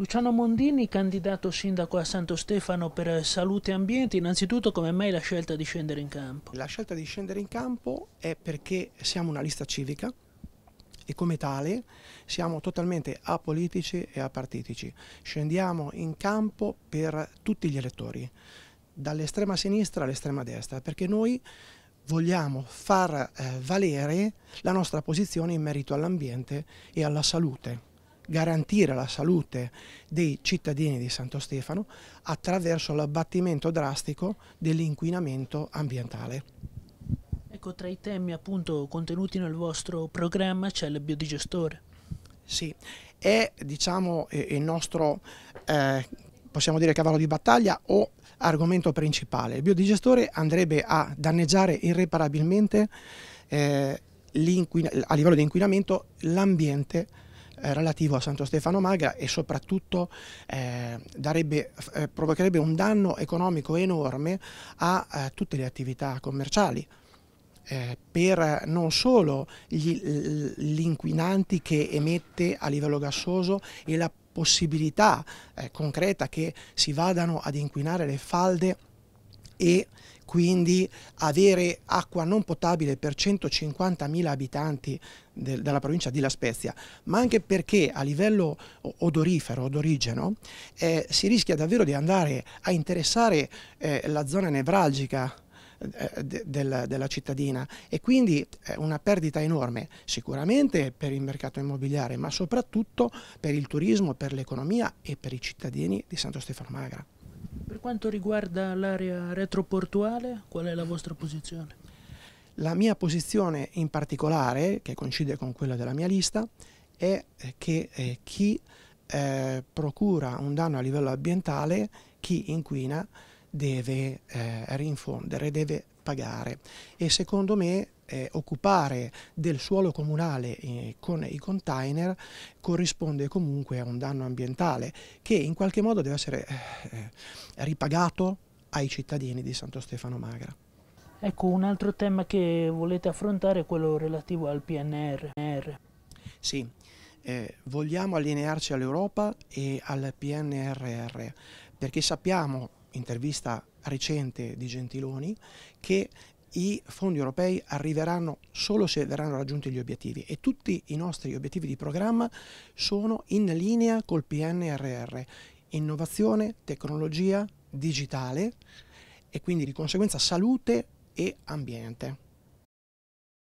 Luciano Mondini, candidato sindaco a Santo Stefano per Salute e Ambiente, innanzitutto come mai la scelta di scendere in campo? La scelta di scendere in campo è perché siamo una lista civica e come tale siamo totalmente apolitici e apartitici. Scendiamo in campo per tutti gli elettori, dall'estrema sinistra all'estrema destra, perché noi vogliamo far eh, valere la nostra posizione in merito all'ambiente e alla salute garantire la salute dei cittadini di Santo Stefano attraverso l'abbattimento drastico dell'inquinamento ambientale. Ecco, tra i temi appunto contenuti nel vostro programma c'è il biodigestore. Sì, è diciamo il nostro, eh, possiamo dire cavallo di battaglia o argomento principale. Il biodigestore andrebbe a danneggiare irreparabilmente eh, a livello di inquinamento l'ambiente eh, relativo a Santo Stefano Magra e soprattutto eh, darebbe, eh, provocherebbe un danno economico enorme a eh, tutte le attività commerciali. Eh, per non solo gli, inquinanti che emette a livello gassoso e la possibilità concreta che si vadano ad inquinare le falde e quindi avere acqua non potabile per 150.000 abitanti del, della provincia di La Spezia, ma anche perché a livello odorifero, odorigeno, eh, si rischia davvero di andare a interessare eh, la zona nevralgica eh, della cittadina e quindi eh, una perdita enorme sicuramente per il mercato immobiliare ma soprattutto per il turismo, per l'economia e per i cittadini di Santo Stefano Magra. Per quanto riguarda l'area retroportuale, qual è la vostra posizione? La mia posizione in particolare, che coincide con quella della mia lista, è che eh, chi eh, procura un danno a livello ambientale, chi inquina, deve eh, rinfondere, deve pagare. E secondo me eh, occupare del suolo comunale eh, con i container corrisponde comunque a un danno ambientale che in qualche modo deve essere eh, ripagato ai cittadini di Santo Stefano Magra. Ecco, un altro tema che volete affrontare è quello relativo al PNR. Sì, eh, vogliamo allinearci all'Europa e al PNRR perché sappiamo, intervista recente di Gentiloni, che i fondi europei arriveranno solo se verranno raggiunti gli obiettivi e tutti i nostri obiettivi di programma sono in linea col PNRR, innovazione, tecnologia, digitale e quindi di conseguenza salute e ambiente.